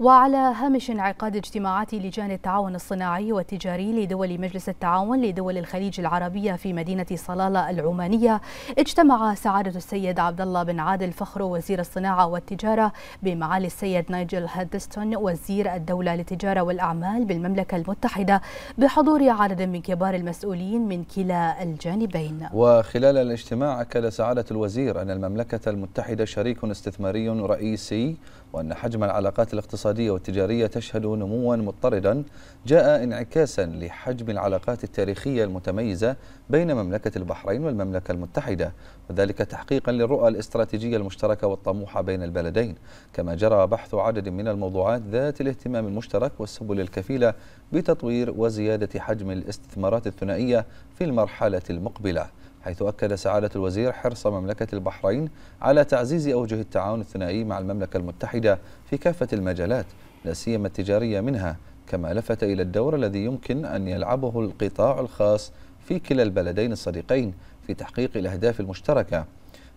وعلى هامش انعقاد اجتماعات لجان التعاون الصناعي والتجاري لدول مجلس التعاون لدول الخليج العربية في مدينة صلالة العمانية اجتمع سعادة السيد عبد الله بن عادل فخرو وزير الصناعة والتجارة بمعالي السيد نايجل هادستون وزير الدولة للتجارة والأعمال بالمملكة المتحدة بحضور عدد من كبار المسؤولين من كلا الجانبين وخلال الاجتماع أكد سعادة الوزير أن المملكة المتحدة شريك استثماري رئيسي وأن حجم العلاقات الاقتصادية والتجارية تشهد نموا مضطردا جاء انعكاسا لحجم العلاقات التاريخية المتميزة بين مملكة البحرين والمملكة المتحدة وذلك تحقيقا للرؤى الاستراتيجية المشتركة والطموحة بين البلدين كما جرى بحث عدد من الموضوعات ذات الاهتمام المشترك والسبل الكفيلة بتطوير وزيادة حجم الاستثمارات الثنائية في المرحلة المقبلة حيث أكد سعادة الوزير حرص مملكة البحرين على تعزيز أوجه التعاون الثنائي مع المملكة المتحدة في كافة المجالات لا سيما التجارية منها كما لفت إلى الدور الذي يمكن أن يلعبه القطاع الخاص في كلا البلدين الصديقين في تحقيق الأهداف المشتركة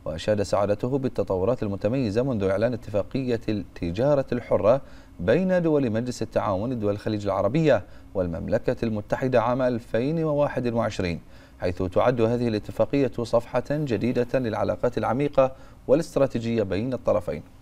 وأشاد سعادته بالتطورات المتميزة منذ إعلان اتفاقية التجارة الحرة بين دول مجلس التعاون دول الخليج العربية والمملكة المتحدة عام 2021 حيث تعد هذه الاتفاقية صفحة جديدة للعلاقات العميقة والاستراتيجية بين الطرفين